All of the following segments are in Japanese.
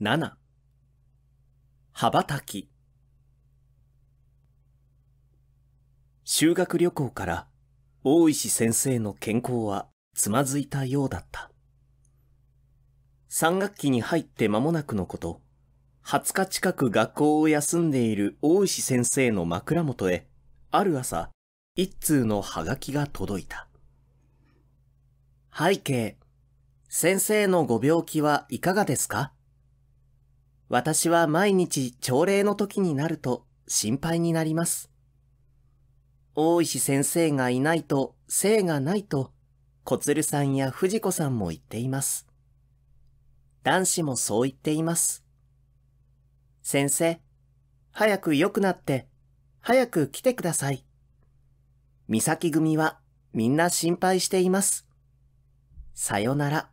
7羽ばたき修学旅行から大石先生の健康はつまずいたようだった。3学期に入って間もなくのこと、20日近く学校を休んでいる大石先生の枕元へ、ある朝、一通のハガキが届いた。背景、先生のご病気はいかがですか私は毎日朝礼の時になると心配になります。大石先生がいないと、生がないと、小鶴さんや藤子さんも言っています。男子もそう言っています。先生、早く良くなって、早く来てください。三崎組はみんな心配しています。さよなら。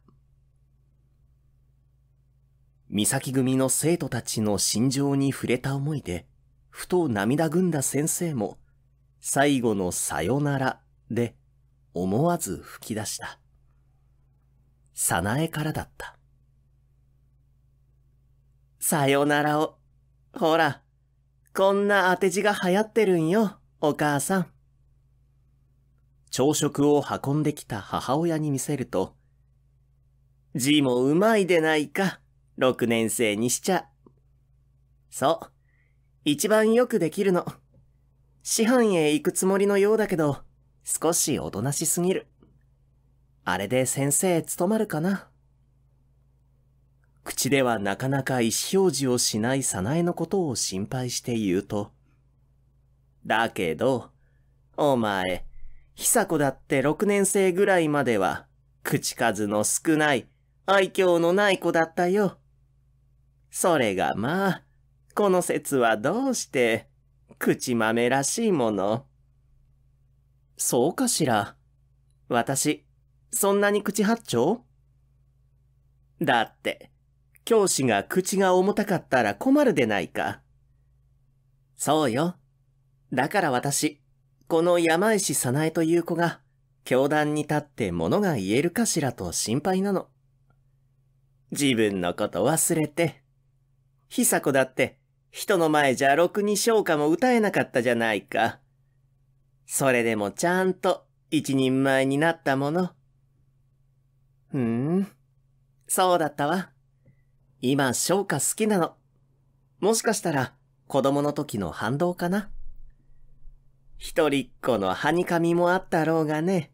三崎組の生徒たちの心情に触れた思いで、ふと涙ぐんだ先生も、最後のさよならで思わず吹き出した。さなえからだった。さよならを、ほら、こんな当て字が流行ってるんよ、お母さん。朝食を運んできた母親に見せると、字もうまいでないか。6年生にしちゃ。そう。一番よくできるの。師範へ行くつもりのようだけど、少しおとなしすぎる。あれで先生務まるかな。口ではなかなか意思表示をしない早苗のことを心配して言うと。だけど、お前、久子だって6年生ぐらいまでは、口数の少ない、愛嬌のない子だったよ。それがまあ、この説はどうして、口豆らしいもの。そうかしら。私、そんなに口八丁だって、教師が口が重たかったら困るでないか。そうよ。だから私、この山石早苗という子が、教団に立って物が言えるかしらと心配なの。自分のこと忘れて、久子だって、人の前じゃろくに昇歌も歌えなかったじゃないか。それでもちゃんと一人前になったもの。ふーん。そうだったわ。今、唱歌好きなの。もしかしたら、子供の時の反動かな。一人っ子のはにかみもあったろうがね。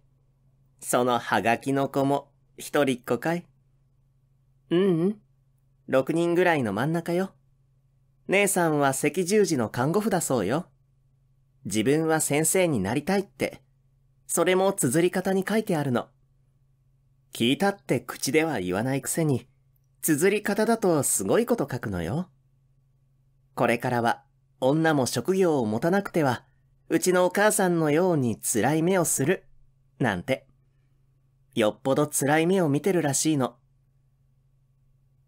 そのはがきの子も一人っ子かいうんうん。6人ぐらいの真ん中よ。姉さんは赤十字の看護婦だそうよ。自分は先生になりたいって。それも綴り方に書いてあるの。聞いたって口では言わないくせに、綴り方だとすごいこと書くのよ。これからは女も職業を持たなくては、うちのお母さんのように辛い目をする、なんて。よっぽど辛い目を見てるらしいの。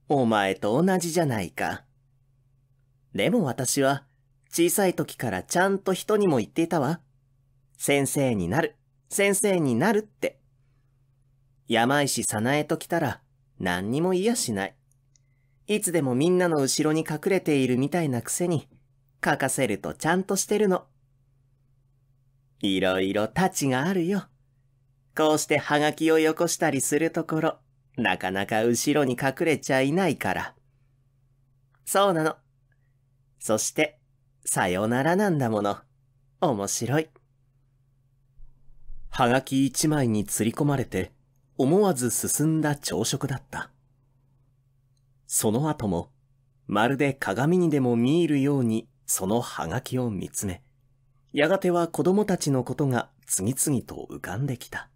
お前と同じじゃないか。でも私は、小さい時からちゃんと人にも言っていたわ。先生になる、先生になるって。山石さなえと来たら、何にも言いやしない。いつでもみんなの後ろに隠れているみたいなくせに、書かせるとちゃんとしてるの。いろいろ立ちがあるよ。こうしてハガキをよこしたりするところ、なかなか後ろに隠れちゃいないから。そうなの。そして、さよならなんだもの。面白い。はがき一枚に吊り込まれて、思わず進んだ朝食だった。その後も、まるで鏡にでも見入るようにそのはがきを見つめ、やがては子供たちのことが次々と浮かんできた。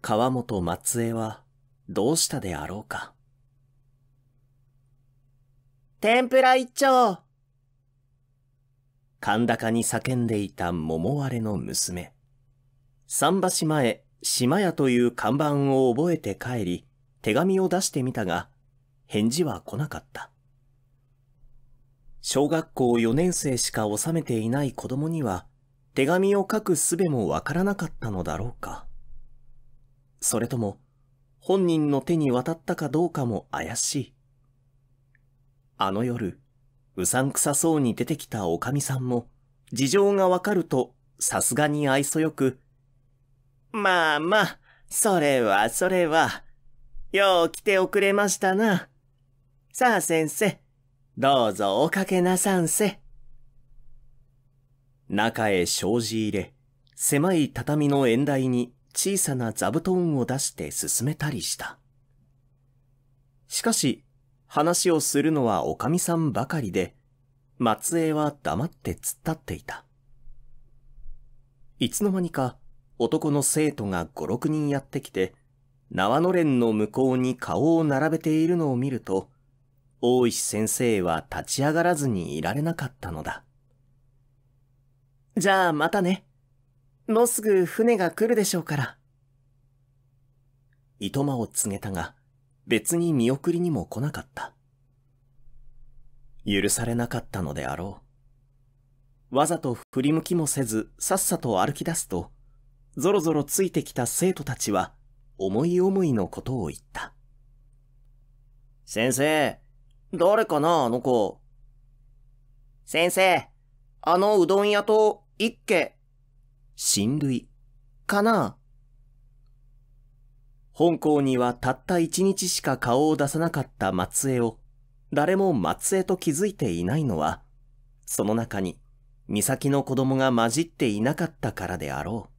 川本松江はどうしたであろうか。天ぷら一丁甲高に叫んでいた桃割れの娘。桟橋前、島屋という看板を覚えて帰り、手紙を出してみたが、返事は来なかった。小学校4年生しか収めていない子供には、手紙を書く術もわからなかったのだろうか。それとも、本人の手に渡ったかどうかも怪しい。あの夜、うさんくさそうに出てきたおかみさんも、事情がわかると、さすがに愛想よく、まあまあ、それはそれは、よう来ておくれましたな。さあ先生、どうぞおかけなさんせ。中へ障子入れ、狭い畳の縁台に小さな座布団を出して進めたりした。しかし、話をするのはおかみさんばかりで、松江は黙って突っ立っていた。いつの間にか男の生徒が五六人やってきて、縄のれんの向こうに顔を並べているのを見ると、大石先生は立ち上がらずにいられなかったのだ。じゃあまたね。もうすぐ船が来るでしょうから。糸間を告げたが、別に見送りにも来なかった。許されなかったのであろう。わざと振り向きもせず、さっさと歩き出すと、ぞろぞろついてきた生徒たちは、思い思いのことを言った。先生、誰かな、あの子。先生、あのうどん屋と一家親類、かな本校にはたった一日しか顔を出さなかった松江を、誰も松江と気づいていないのは、その中に、美咲の子供が混じっていなかったからであろ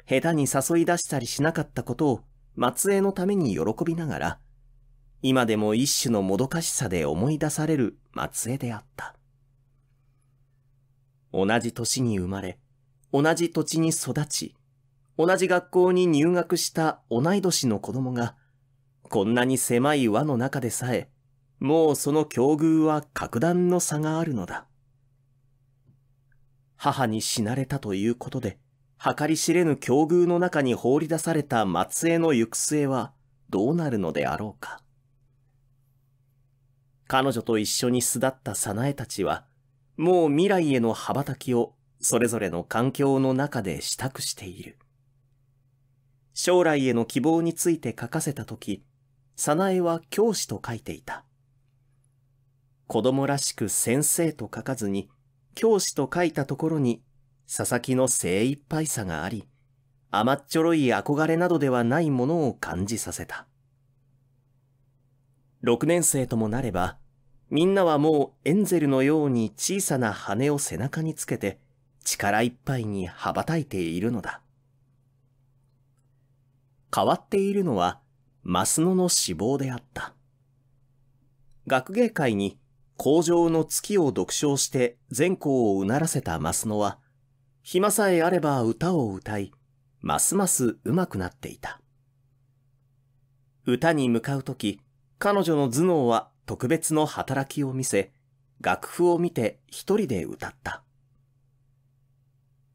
う。下手に誘い出したりしなかったことを、松江のために喜びながら、今でも一種のもどかしさで思い出される松江であった。同じ年に生まれ、同じ土地に育ち、同じ学校に入学した同い年の子供が、こんなに狭い輪の中でさえ、もうその境遇は格段の差があるのだ。母に死なれたということで、計り知れぬ境遇の中に放り出された松江の行く末はどうなるのであろうか。彼女と一緒に巣立った早苗たちは、もう未来への羽ばたきをそれぞれの環境の中で支度している。将来への希望について書かせたとき、早苗は教師と書いていた。子供らしく先生と書かずに、教師と書いたところに、佐々木の精一杯さがあり、甘っちょろい憧れなどではないものを感じさせた。6年生ともなれば、みんなはもうエンゼルのように小さな羽を背中につけて、力いっぱいに羽ばたいているのだ。変わっているのは、マスノの死亡であった。学芸会に工場の月を独唱して全校をうならせたマスノは、暇さえあれば歌を歌い、ますます上手くなっていた。歌に向かうとき、彼女の頭脳は特別の働きを見せ、楽譜を見て一人で歌った。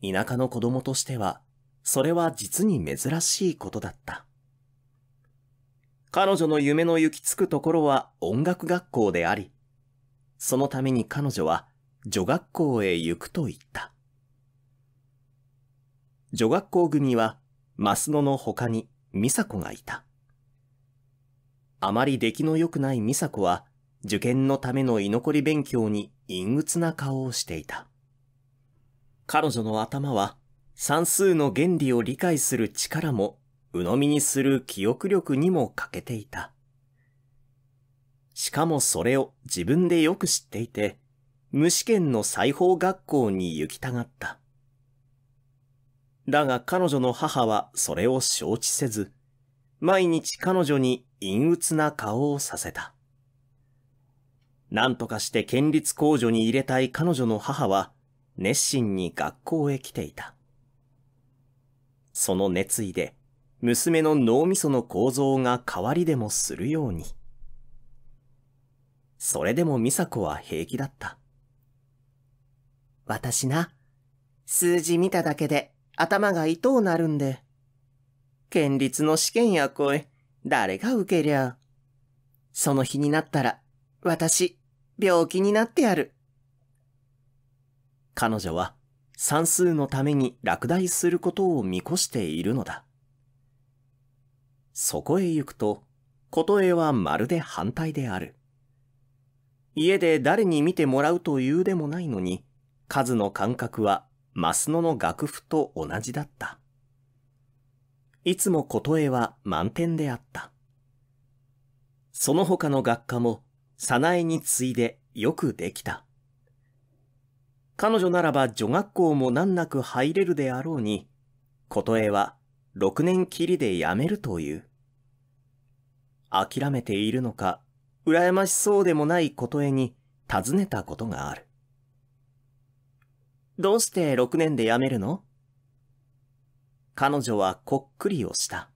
田舎の子供としては、それは実に珍しいことだった。彼女の夢の行き着くところは音楽学校であり、そのために彼女は女学校へ行くと言った。女学校組は、ス野の他に美佐子がいた。あまり出来の良くない美佐子は、受験のための居残り勉強に陰鬱な顔をしていた。彼女の頭は算数の原理を理解する力も鵜呑みにする記憶力にも欠けていた。しかもそれを自分でよく知っていて、無試験の裁縫学校に行きたがった。だが彼女の母はそれを承知せず、毎日彼女に陰鬱な顔をさせた。何とかして県立工場に入れたい彼女の母は、熱心に学校へ来ていた。その熱意で、娘の脳みその構造が変わりでもするように。それでも美佐子は平気だった。私な、数字見ただけで頭が糸をなるんで。県立の試験や声、誰が受けりゃ。その日になったら、私、病気になってやる。彼女は算数のために落第することを見越しているのだ。そこへ行くと、琴えはまるで反対である。家で誰に見てもらうというでもないのに、数の感覚は増野の楽譜と同じだった。いつも琴えは満点であった。その他の学科も、早苗に次いでよくできた。彼女ならば女学校も難なく入れるであろうに、琴恵は6年きりで辞めるという。諦めているのか、羨ましそうでもない琴恵に尋ねたことがある。どうして6年で辞めるの彼女はこっくりをした。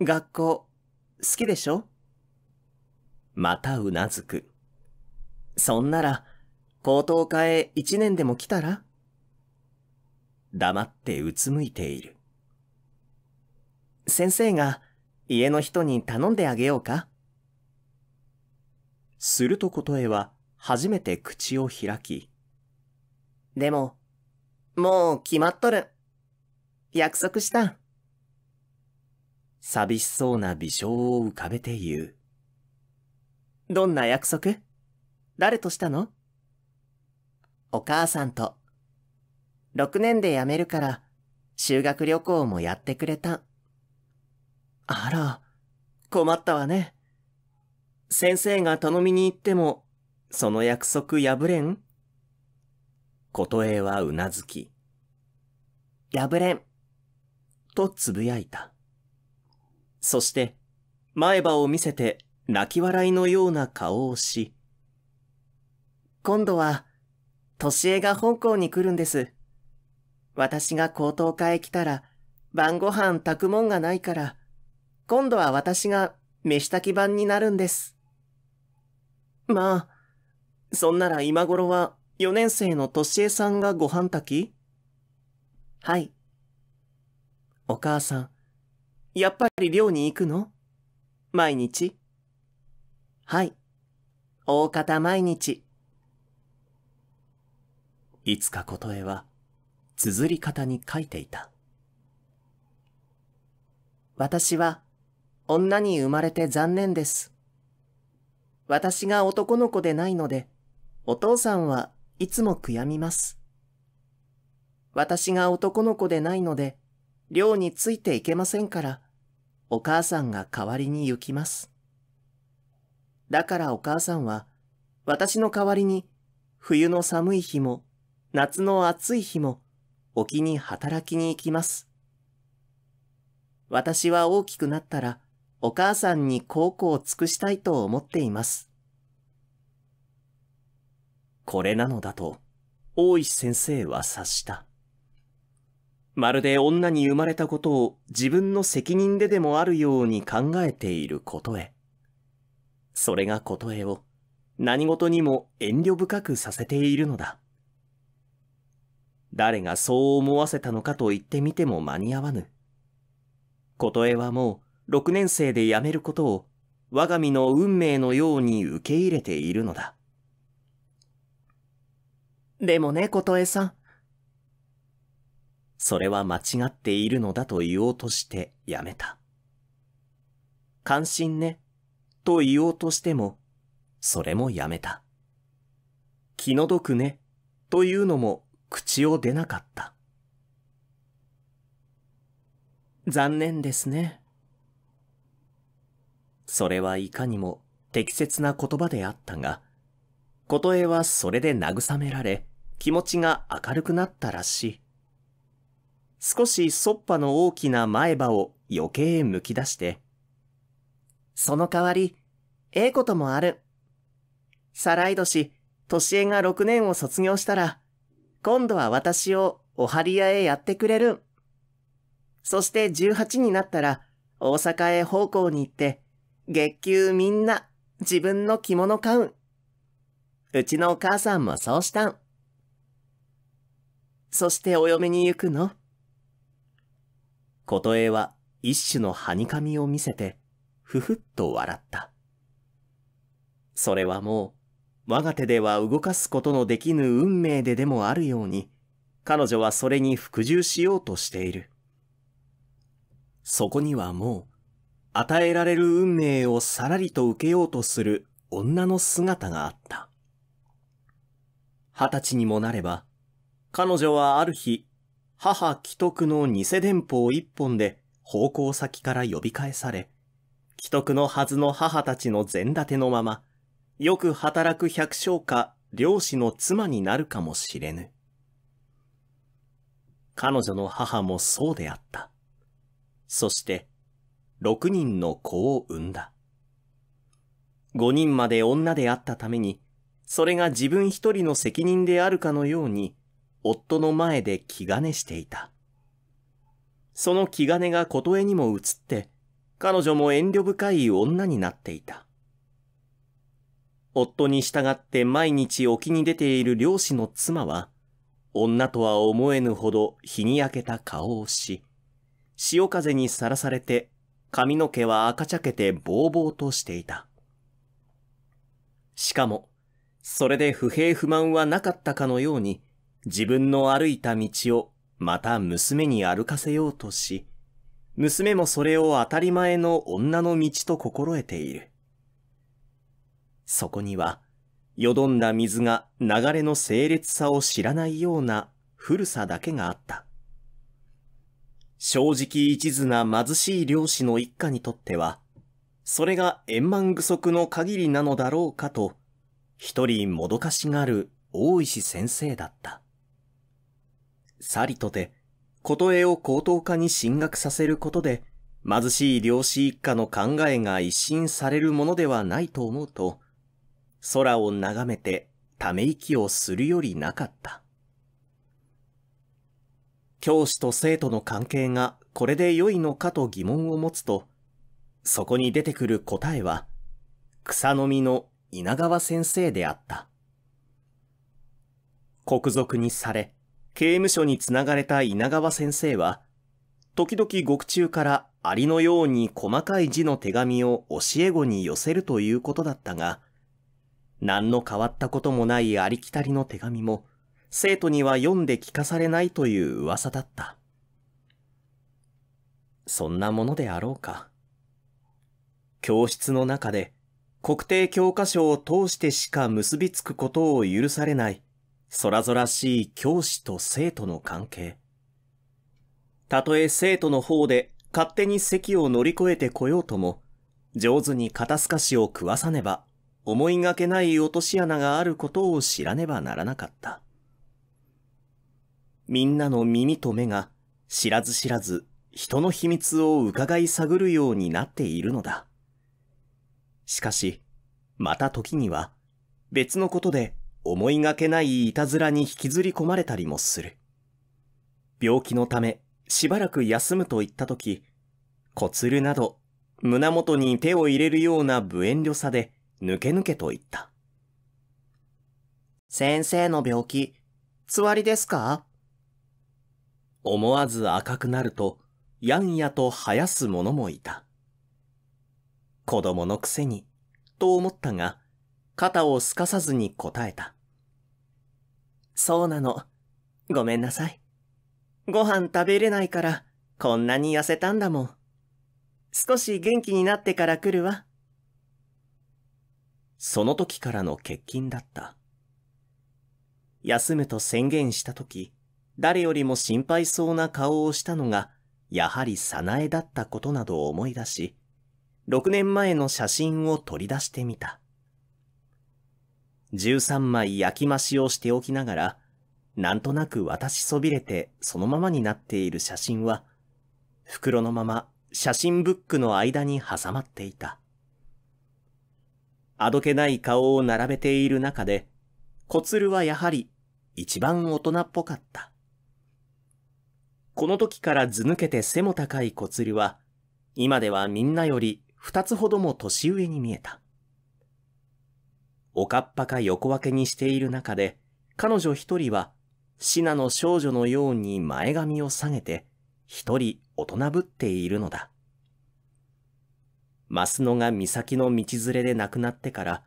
学校、好きでしょまたうなずく。そんなら、高等科へ一年でも来たら黙ってうつむいている。先生が家の人に頼んであげようかすると琴恵は初めて口を開き。でも、もう決まっとる。約束した。寂しそうな微笑を浮かべて言う。どんな約束誰としたのお母さんと。6年で辞めるから、修学旅行もやってくれた。あら、困ったわね。先生が頼みに行っても、その約束破れん琴恵はうなずき。破れん。とつぶやいた。そして、前歯を見せて泣き笑いのような顔をし、今度は年江が香港に来るんです。私が高等科へ来たら、晩ご飯炊くもんがないから、今度は私が飯炊き版になるんです。まあ、そんなら今頃は4年生の年江さんがご飯炊きはい。お母さん、やっぱり寮に行くの毎日はい。大方毎日。いつか琴恵は、綴り方に書いていた。私は、女に生まれて残念です。私が男の子でないので、お父さんはいつも悔やみます。私が男の子でないので、寮についていけませんから、お母さんが代わりに行きます。だからお母さんは、私の代わりに、冬の寒い日も夏の暑い日も沖に働きに行きます。私は大きくなったらお母さんに孝行を尽くしたいと思っています。これなのだと大石先生は察した。まるで女に生まれたことを自分の責任ででもあるように考えていることへ。それがことへを何事にも遠慮深くさせているのだ。誰がそう思わせたのかと言ってみても間に合わぬ。琴恵はもう6年生で辞めることを我が身の運命のように受け入れているのだ。でもね、琴恵さん。それは間違っているのだと言おうとして辞めた。関心ね、と言おうとしても、それもやめた。気の毒ね、というのも口を出なかった。残念ですね。それはいかにも適切な言葉であったが、琴恵はそれで慰められ、気持ちが明るくなったらしい。少しそっぱの大きな前歯を余計むき出して、その代わり、ええこともある。再来年、年恵が6年を卒業したら、今度は私をお張屋へやってくれる。そして18になったら大阪へ奉公に行って、月給みんな自分の着物買う。うちのお母さんもそうしたん。そしてお嫁に行くの。琴恵は一種のはにかみを見せて、ふふっと笑った。それはもう、我が手では動かすことのできぬ運命ででもあるように、彼女はそれに服従しようとしている。そこにはもう、与えられる運命をさらりと受けようとする女の姿があった。二十歳にもなれば、彼女はある日、母既得の偽電報一本で奉公先から呼び返され、既得のはずの母たちの前立てのまま、よく働く百姓か漁師の妻になるかもしれぬ。彼女の母もそうであった。そして、六人の子を産んだ。五人まで女であったために、それが自分一人の責任であるかのように、夫の前で気兼ねしていた。その気兼ねが琴絵にも移って、彼女も遠慮深い女になっていた。夫に従って毎日沖に出ている漁師の妻は、女とは思えぬほど日に焼けた顔をし、潮風にさらされて髪の毛は赤茶けてぼうぼうとしていた。しかも、それで不平不満はなかったかのように、自分の歩いた道をまた娘に歩かせようとし、娘もそれを当たり前の女の道と心得ている。そこには、よどんだ水が流れの清列さを知らないような古さだけがあった。正直一途な貧しい漁師の一家にとっては、それが円満具足の限りなのだろうかと、一人もどかしがる大石先生だった。さりとて、とえを高等科に進学させることで、貧しい漁師一家の考えが一新されるものではないと思うと、空を眺めてため息をするよりなかった。教師と生徒の関係がこれで良いのかと疑問を持つと、そこに出てくる答えは、草の実の稲川先生であった。国賊にされ、刑務所につながれた稲川先生は、時々獄中からありのように細かい字の手紙を教え子に寄せるということだったが、何の変わったこともないありきたりの手紙も、生徒には読んで聞かされないという噂だった。そんなものであろうか。教室の中で、国定教科書を通してしか結びつくことを許されない、空々しい教師と生徒の関係。たとえ生徒の方で勝手に席を乗り越えてこようとも、上手に肩透かしを食わさねば思いがけない落とし穴があることを知らねばならなかった。みんなの耳と目が知らず知らず人の秘密を伺い探るようになっているのだ。しかし、また時には別のことで思いがけないいたずらに引きずり込まれたりもする。病気のためしばらく休むと言った時、小鶴など胸元に手を入れるような無遠慮さでぬけぬけと言った。先生の病気、つわりですか思わず赤くなると、やんやと生やす者もいた。子供のくせに、と思ったが、肩をすかさずに答えた。そうなの。ごめんなさい。ご飯食べれないから、こんなに痩せたんだもん。少し元気になってから来るわ。その時からの欠勤だった。休むと宣言した時、誰よりも心配そうな顔をしたのが、やはり早苗だったことなどを思い出し、6年前の写真を取り出してみた。13枚焼き増しをしておきながら、なんとなく渡しそびれてそのままになっている写真は、袋のまま写真ブックの間に挟まっていた。あどけない顔を並べている中で、小鶴はやはり一番大人っぽかった。この時から図抜けて背も高い小鶴は、今ではみんなより二つほども年上に見えた。おかっぱか横分けにしている中で、彼女一人は、シナの少女のように前髪を下げて、一人大人ぶっているのだ。増野が岬の道連れで亡くなってから、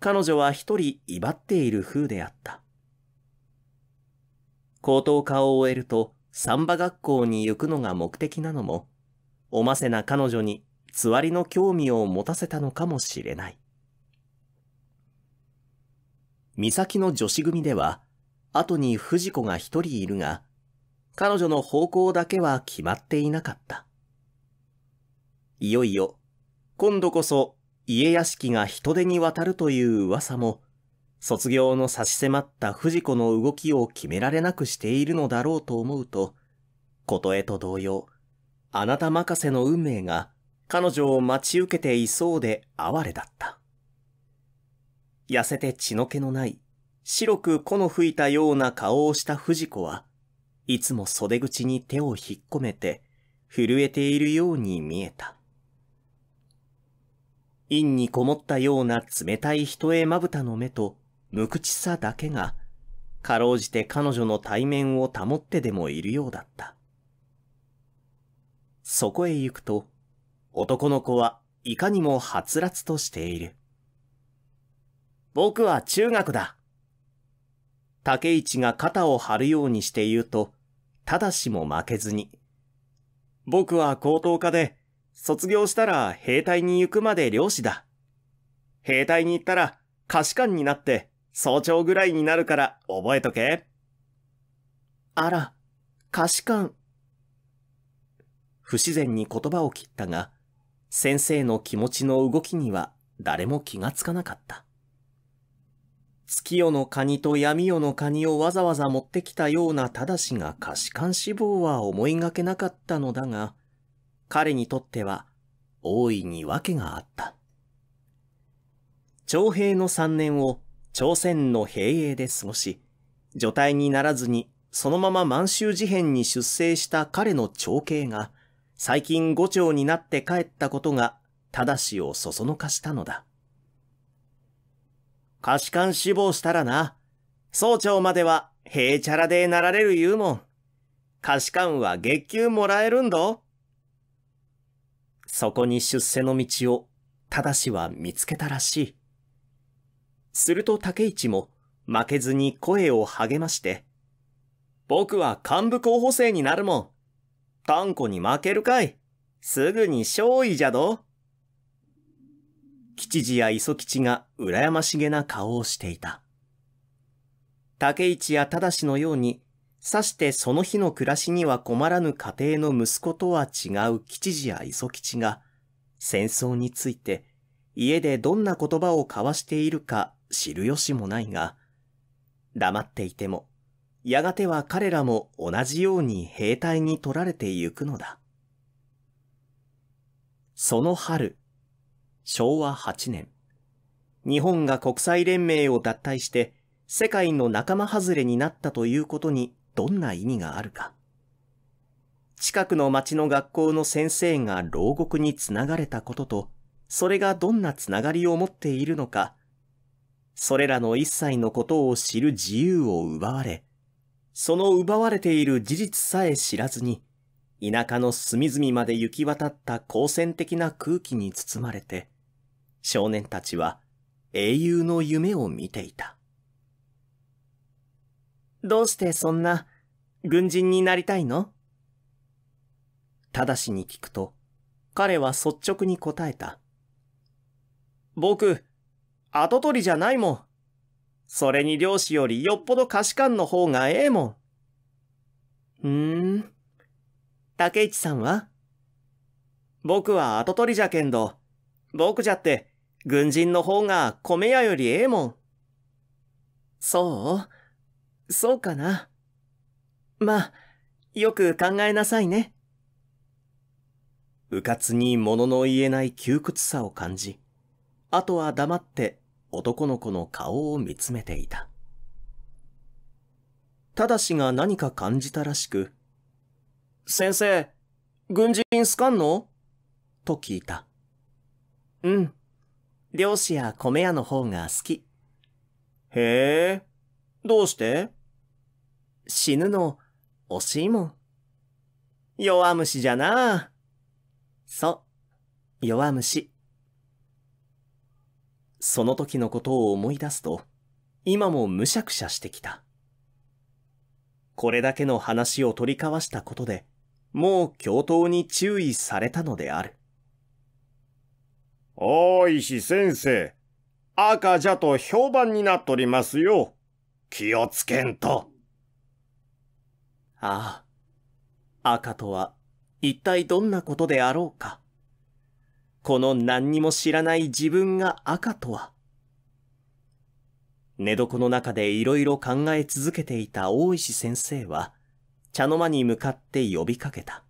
彼女は一人威張っている風であった。高等科を終えると、サンバ学校に行くのが目的なのも、おませな彼女につわりの興味を持たせたのかもしれない。岬の女子組では、後に藤子が一人いるが、彼女の方向だけは決まっていなかった。いよいよ今度こそ家屋敷が人手に渡るという噂も、卒業の差し迫った藤子の動きを決められなくしているのだろうと思うと、琴えと同様、あなた任せの運命が彼女を待ち受けていそうで哀れだった。痩せて血の気のない、白く粉吹いたような顔をした藤子は、いつも袖口に手を引っ込めて、震えているように見えた。陰にこもったような冷たい人へまぶたの目と無口さだけが、かろうじて彼女の対面を保ってでもいるようだった。そこへ行くと、男の子はいかにもはつらつとしている。僕は中学だ。竹市が肩を張るようにして言うと、ただしも負けずに。僕は高等科で、卒業したら兵隊に行くまで漁師だ。兵隊に行ったら可視館になって早朝ぐらいになるから覚えとけ。あら、菓子館。不自然に言葉を切ったが、先生の気持ちの動きには誰も気がつかなかった。月夜のカニと闇夜のカニをわざわざ持ってきたようなただしが可視館志望は思いがけなかったのだが、彼にとっては大いに訳があった。徴兵の3年を朝鮮の兵営で過ごし、女隊にならずにそのまま満州事変に出征した彼の長兄が、最近五朝になって帰ったことが、正しをそそのかしたのだ。可視官死亡したらな、総長までは、へいちゃらでなられる言うもん。可視官は月給もらえるんどそこに出世の道を、ただしは見つけたらしい。すると竹市も、負けずに声を励まして、僕は幹部候補生になるもん。炭子に負けるかい。すぐに勝利じゃど。吉次や磯吉が羨ましげな顔をしていた。竹市やしのように、さしてその日の暮らしには困らぬ家庭の息子とは違う吉次や磯吉が、戦争について、家でどんな言葉を交わしているか知る由もないが、黙っていても、やがては彼らも同じように兵隊に取られてゆくのだ。その春、昭和8年、日本が国際連盟を脱退して世界の仲間外れになったということにどんな意味があるか。近くの町の学校の先生が牢獄につながれたことと、それがどんなつながりを持っているのか、それらの一切のことを知る自由を奪われ、その奪われている事実さえ知らずに、田舎の隅々まで行き渡った好戦的な空気に包まれて、少年たちは英雄の夢を見ていた。どうしてそんな、軍人になりたいのただしに聞くと、彼は率直に答えた。僕、後取りじゃないもん。それに漁師よりよっぽど菓子官の方がええもん。うーん。竹市さんは僕は後取りじゃけんど、僕じゃって、軍人の方が米屋よりええもん。そうそうかな。まあ、よく考えなさいね。うかつに物の言えない窮屈さを感じ、あとは黙って男の子の顔を見つめていた。ただしが何か感じたらしく、先生、軍人すかんのと聞いた。うん。漁師や米屋の方が好き。へえ、どうして死ぬの、惜しいもん。弱虫じゃなそう、弱虫。その時のことを思い出すと、今もむしゃくしゃしてきた。これだけの話を取り交わしたことで、もう教頭に注意されたのである。大石先生、赤じゃと評判になっとりますよ。気をつけんと。ああ、赤とは一体どんなことであろうか。この何にも知らない自分が赤とは。寝床の中でいろいろ考え続けていた大石先生は、茶の間に向かって呼びかけた。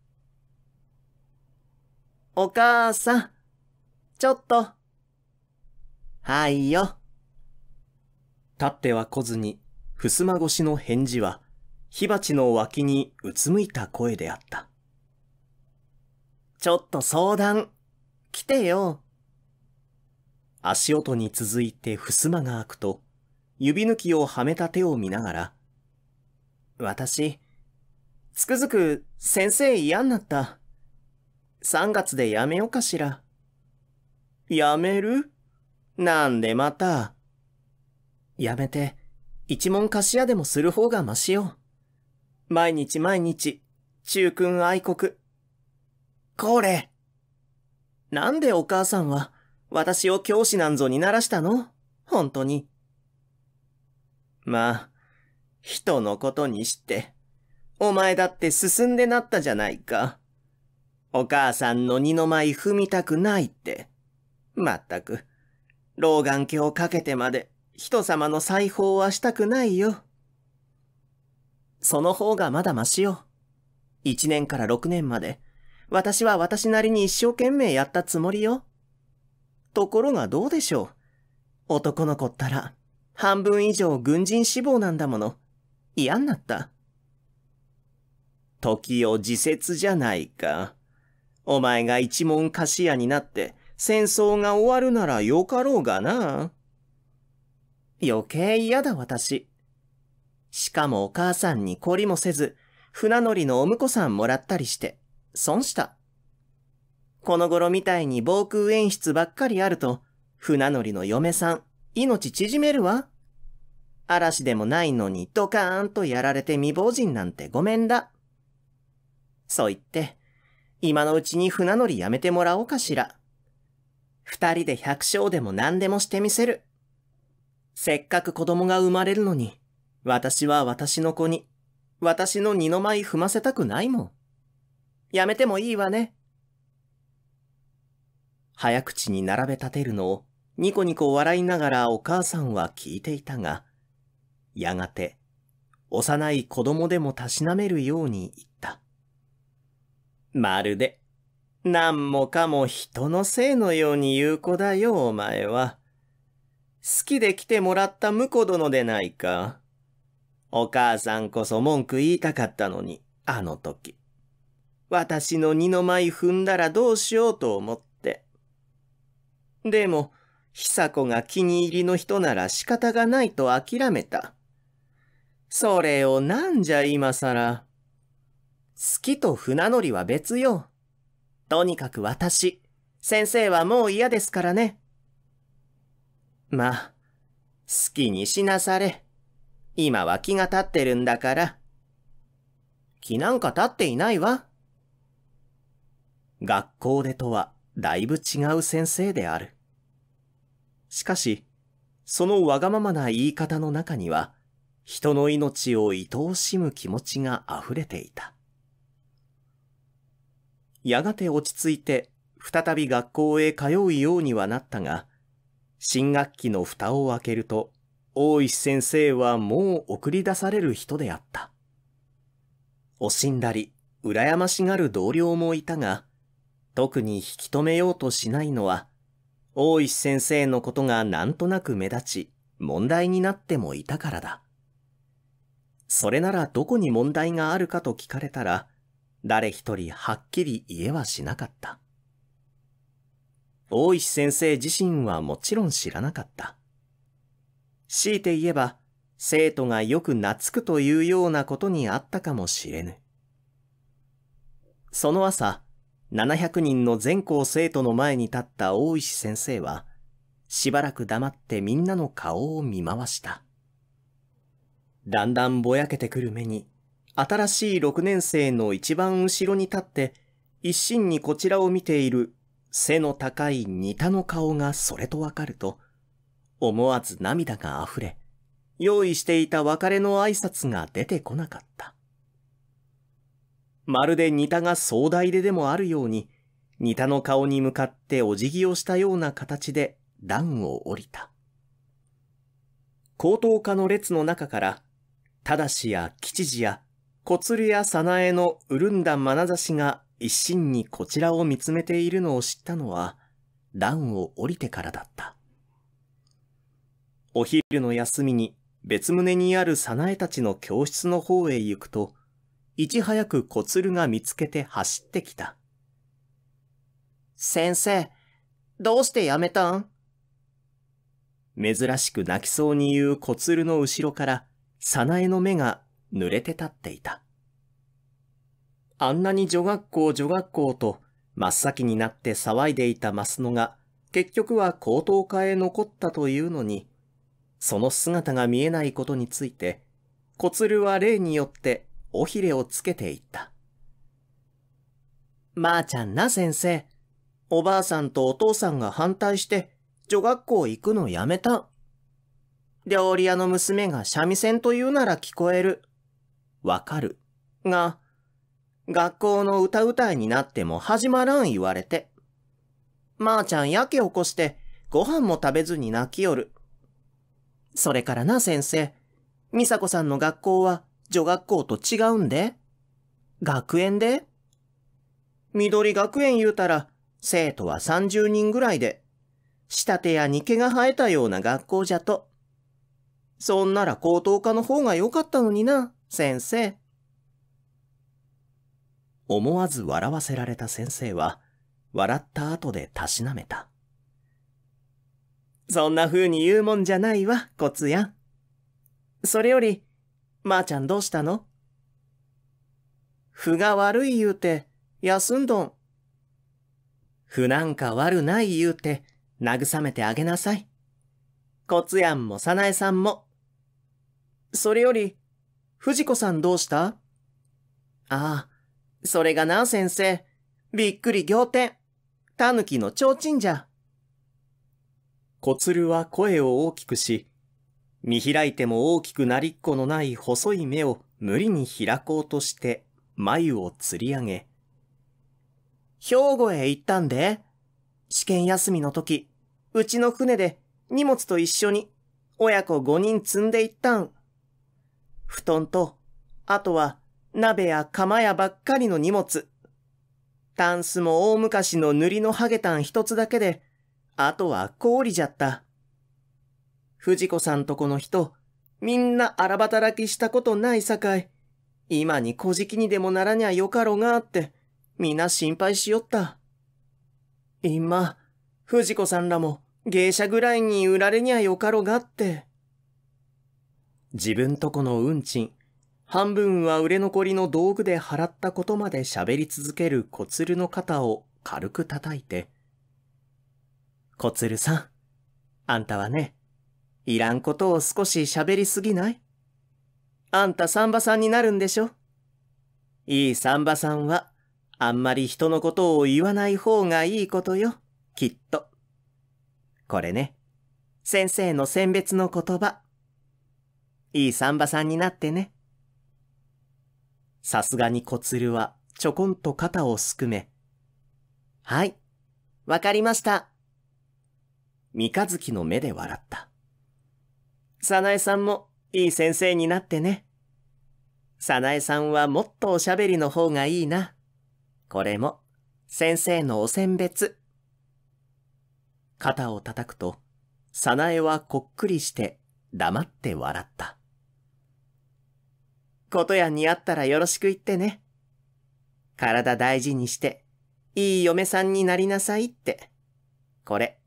お母さん、ちょっと。はいよ。立っては来ずに、襖越しの返事は、火鉢の脇にうつむいた声であった。ちょっと相談、来てよ。足音に続いて襖が開くと、指抜きをはめた手を見ながら、私、つくづく先生嫌になった。3月でやめようかしら。やめるなんでまた。やめて、一文貸し屋でもする方がましよ。毎日毎日、中君愛国。これ。なんでお母さんは、私を教師なんぞにならしたの本当に。まあ、人のことにして、お前だって進んでなったじゃないか。お母さんの二の舞踏みたくないって。まったく、老眼鏡をかけてまで人様の裁縫はしたくないよ。その方がまだましよ。1年から6年まで、私は私なりに一生懸命やったつもりよ。ところがどうでしょう。男の子ったら、半分以上軍人志望なんだもの。嫌になった。時を自節じゃないか。お前が一文菓子屋になって戦争が終わるならよかろうがな。余計嫌だ私。しかもお母さんに懲りもせず、船乗りのお婿さんもらったりして、損した。この頃みたいに防空演出ばっかりあると、船乗りの嫁さん、命縮めるわ。嵐でもないのにドカーンとやられて未亡人なんてごめんだ。そう言って、今のうちに船乗りやめてもらおうかしら。二人で百姓でも何でもしてみせる。せっかく子供が生まれるのに、私は私の子に、私の二の舞踏ませたくないもん。やめてもいいわね。早口に並べ立てるのをニコニコ笑いながらお母さんは聞いていたが、やがて幼い子供でもたしなめるように言った。まるで、何もかも人のせいのように言う子だよ、お前は。好きで来てもらった婿殿でないか。お母さんこそ文句言いたかったのに、あの時。私の二の舞踏んだらどうしようと思って。でも、久子が気に入りの人なら仕方がないと諦めた。それをなんじゃ今さら。好きと船乗りは別よ。とにかく私、先生はもう嫌ですからね。まあ、好きにしなされ。今は気が立ってるんだから。気なんか立っていないわ。学校でとはだいぶ違う先生である。しかし、そのわがままな言い方の中には、人の命を愛おしむ気持ちが溢れていた。やがて落ち着いて、再び学校へ通うようにはなったが、新学期の蓋を開けると、大石先生はもう送り出される人であった。惜しんだり、羨ましがる同僚もいたが、特に引き止めようとしないのは、大石先生のことがなんとなく目立ち、問題になってもいたからだ。それならどこに問題があるかと聞かれたら、誰一人はっきり言えはしなかった。大石先生自身はもちろん知らなかった。強いて言えば、生徒がよく懐くというようなことにあったかもしれぬ。その朝、700人の全校生徒の前に立った大石先生は、しばらく黙ってみんなの顔を見回した。だんだんぼやけてくる目に、新しい6年生の一番後ろに立って、一心にこちらを見ている背の高い似たの顔がそれとわかると、思わず涙が溢れ、用意していた別れの挨拶が出てこなかった。まるで似たが壮大ででもあるように、似たの顔に向かってお辞儀をしたような形で段を降りた。高等科の列の中から、ただしや吉次や小鶴や早苗の潤んだ眼差しが一心にこちらを見つめているのを知ったのは、段を降りてからだった。お昼の休みに別棟にある早苗たちの教室の方へ行くと、いち早く小鶴が見つけて走ってきた。先生、どうしてやめたん珍しく泣きそうに言う小鶴の後ろから、早苗の目が濡れて立っていた。あんなに女学校女学校と真っ先になって騒いでいたマスノが、結局は高等科へ残ったというのに、その姿が見えないことについて、小鶴は例によって尾ひれをつけていった。まあちゃんな先生、おばあさんとお父さんが反対して女学校行くのやめた。料理屋の娘が三味線と言うなら聞こえる。わかる。が、学校の歌うたいになっても始まらん言われて。まあちゃんやけ起こしてご飯も食べずに泣きよる。それからな先生、美佐子さんの学校は女学校と違うんで。学園で緑学園言うたら、生徒は30人ぐらいで、仕立てやに毛が生えたような学校じゃと。そんなら高等科の方が良かったのにな、先生。思わず笑わせられた先生は、笑った後でたしなめた。そんな風に言うもんじゃないわ、コツヤン。それより、まー、あ、ちゃんどうしたの歩が悪い言うて、休んどん。ふなんか悪ない言うて、慰めてあげなさい。コツヤンもサナエさんも。それより、藤子さんどうしたああ、それがな、先生。びっくり仰天。たぬきの提灯じゃ。小鶴は声を大きくし、見開いても大きくなりっこのない細い目を無理に開こうとして、眉を吊り上げ、兵庫へ行ったんで、試験休みの時、うちの船で荷物と一緒に親子5人積んで行ったん。布団と、あとは鍋や釜やばっかりの荷物。タンスも大昔の塗りのハゲタン一つだけで、あとは氷じゃった。藤子さんとこの人、みんな荒働きしたことないさかい、今に小じきにでもならにゃよかろがって、みな心配しよった。今、藤子さんらも芸者ぐらいに売られにゃよかろがって。自分とこの運賃、半分は売れ残りの道具で払ったことまで喋り続ける小鶴の肩を軽く叩いて、小鶴さん。あんたはね、いらんことを少し喋りすぎないあんたサンバさんになるんでしょいいサンバさんは、あんまり人のことを言わない方がいいことよ、きっと。これね、先生の選別の言葉。いいサンバさんになってね。さすがに小鶴はちょこんと肩をすくめ。はい、わかりました。三日月の目で笑った。早苗さんもいい先生になってね。早苗さんはもっとおしゃべりの方がいいな。これも先生のお選別。肩を叩くと、早苗はこっくりして黙って笑った。ことやにあったらよろしく言ってね。体大事にして、いい嫁さんになりなさいって。これ、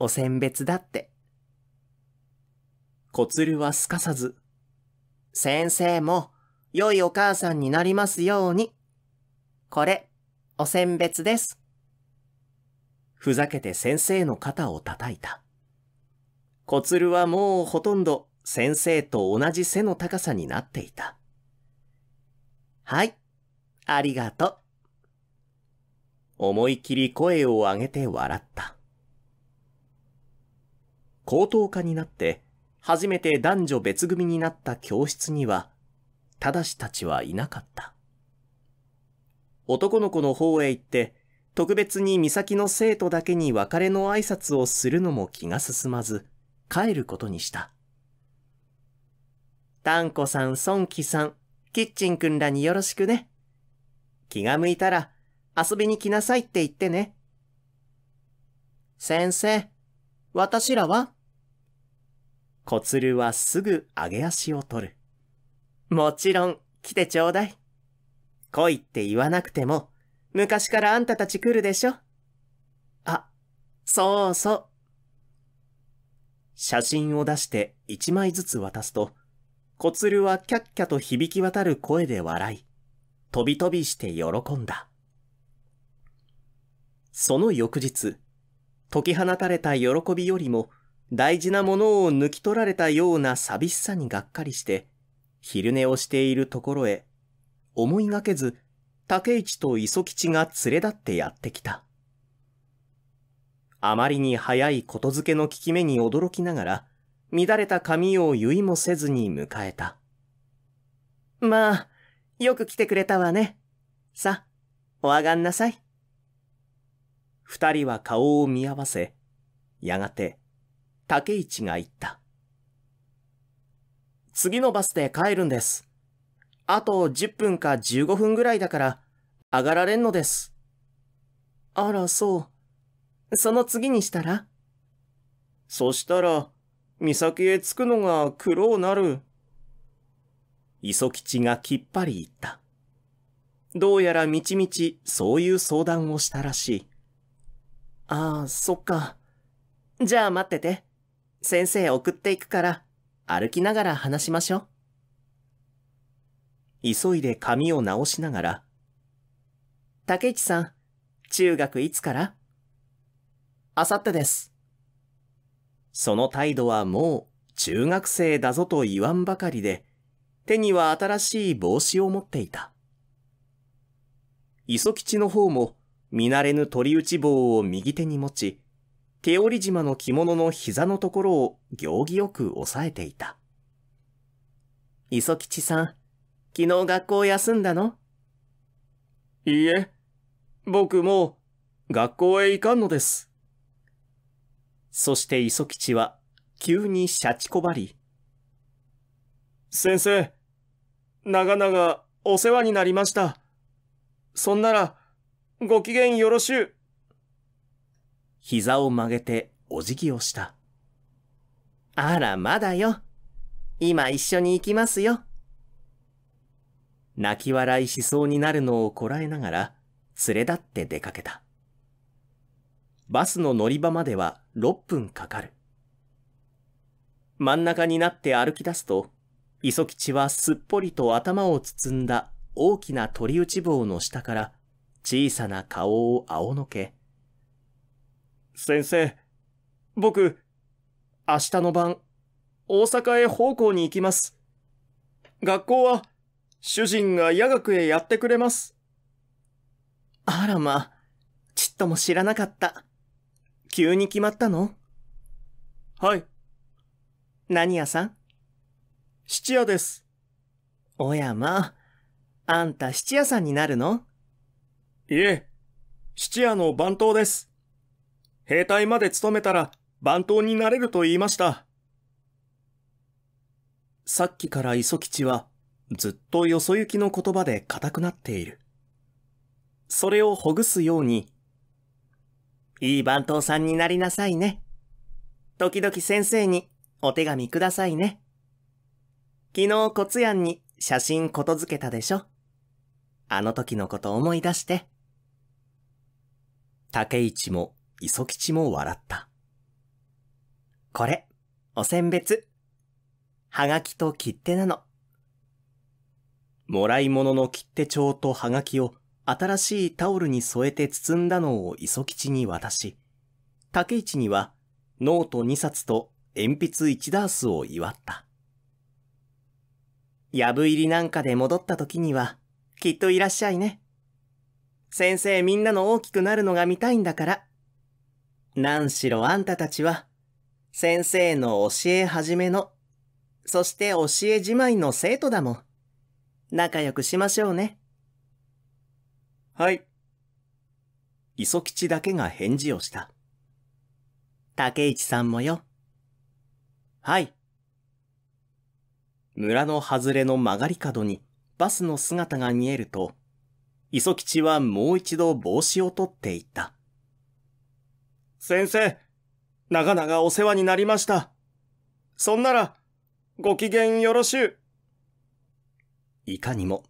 お選別だって。小鶴はすかさず、先生も良いお母さんになりますように。これ、お選別です。ふざけて先生の肩を叩いた。小鶴はもうほとんど先生と同じ背の高さになっていた。はい、ありがとう。思い切り声を上げて笑った。高等科になって初めて男女別組になった教室には、ただしたちはいなかった。男の子の方へ行って、特別に美咲の生徒だけに別れの挨拶をするのも気が進まず、帰ることにした。タンコさん、ソンキさん、キッチン君らによろしくね。気が向いたら遊びに来なさいって言ってね。先生、私らは小鶴はすぐ上げ足を取る。もちろん、来てちょうだい。来いって言わなくても、昔からあんたたち来るでしょ。あ、そうそう。写真を出して一枚ずつ渡すと、小鶴はキャッキャと響き渡る声で笑い、飛び飛びして喜んだ。その翌日、解き放たれた喜びよりも大事なものを抜き取られたような寂しさにがっかりして、昼寝をしているところへ、思いがけず、竹市と磯吉が連れ立ってやってきた。あまりに早いことづけの効き目に驚きながら、乱れた髪を結いもせずに迎えた。まあ、よく来てくれたわね。さ、お上がんなさい。二人は顔を見合わせ、やがて、竹市が言った。次のバスで帰るんです。あと10分か15分ぐらいだから、上がられんのです。あら、そう。その次にしたらそしたら、岬へ着くのが苦労なる。磯吉がきっぱり言った。どうやらみちみちそういう相談をしたらしい。ああ、そっか。じゃあ待ってて。先生送っていくから、歩きながら話しましょう。急いで髪を直しながら。竹市さん、中学いつからあさってです。その態度はもう中学生だぞと言わんばかりで、手には新しい帽子を持っていた。磯吉の方も見慣れぬ鳥打ち棒を右手に持ち、手織島の着物の膝のところを行儀よく押さえていた。磯吉さん、昨日学校休んだのいいえ、僕も学校へ行かんのです。そして磯吉は急にシャチこばり。先生、長々お世話になりました。そんなら、ご機嫌よろしゅう。膝を曲げてお辞儀をした。あら、まだよ。今一緒に行きますよ。泣き笑いしそうになるのをこらえながら、連れ立って出かけた。バスの乗り場までは6分かかる。真ん中になって歩き出すと、磯吉はすっぽりと頭を包んだ大きな鳥打ち棒の下から小さな顔を仰のけ。先生、僕、明日の晩、大阪へ奉公に行きます。学校は、主人が夜学へやってくれます。あらま、ちっとも知らなかった。急に決まったのはい。何屋さん質屋です。おやま、あんた質屋さんになるのいえ、質屋の番頭です。兵隊まで勤めたら番頭になれると言いました。さっきから磯吉はずっとよそ行きの言葉で固くなっている。それをほぐすように、いい番頭さんになりなさいね。時々先生にお手紙くださいね。昨日コツヤンに写真ことづけたでしょ。あの時のこと思い出して。竹市も磯吉も笑った。これ、お選別。はがきと切手なの。もらい物の切手帳とはがきを新しいタオルに添えて包んだのを磯吉に渡し、竹市にはノート2冊と鉛筆1ダースを祝った。やぶ入りなんかで戻った時には、きっといらっしゃいね。先生みんなの大きくなるのが見たいんだから。何しろあんたたちは、先生の教え始めの、そして教えじまいの生徒だもん。仲良くしましょうね。はい。磯吉だけが返事をした。竹市さんもよ。はい。村の外れの曲がり角にバスの姿が見えると、磯吉はもう一度帽子を取っていった。先生、長々お世話になりました。そんなら、ご機嫌よろしゅう。いかにも、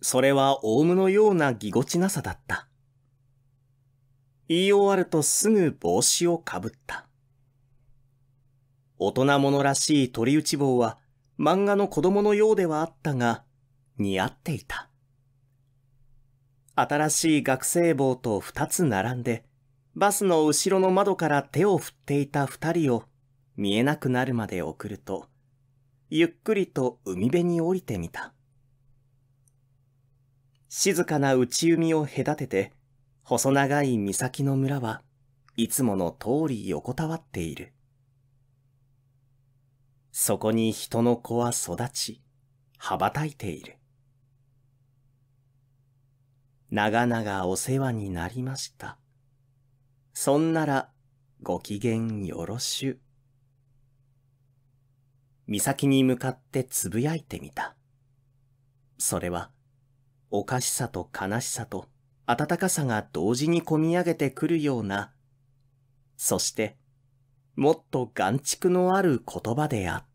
それはオウムのようなぎこちなさだった。言い終わるとすぐ帽子をかぶった。大人者らしい鳥打ち棒は漫画の子供のようではあったが、似合っていた。新しい学生帽と二つ並んで、バスの後ろの窓から手を振っていた二人を見えなくなるまで送ると、ゆっくりと海辺に降りてみた。静かな内海を隔てて、細長い岬の村はいつもの通り横たわっている。そこに人の子は育ち、羽ばたいている。長々お世話になりました。そんなら、ご機嫌よろしゅ。岬に向かってつぶやいてみた。それは、おかしさと悲しさと温かさが同時に込み上げてくるような、そして、もっと眼畜のある言葉であった。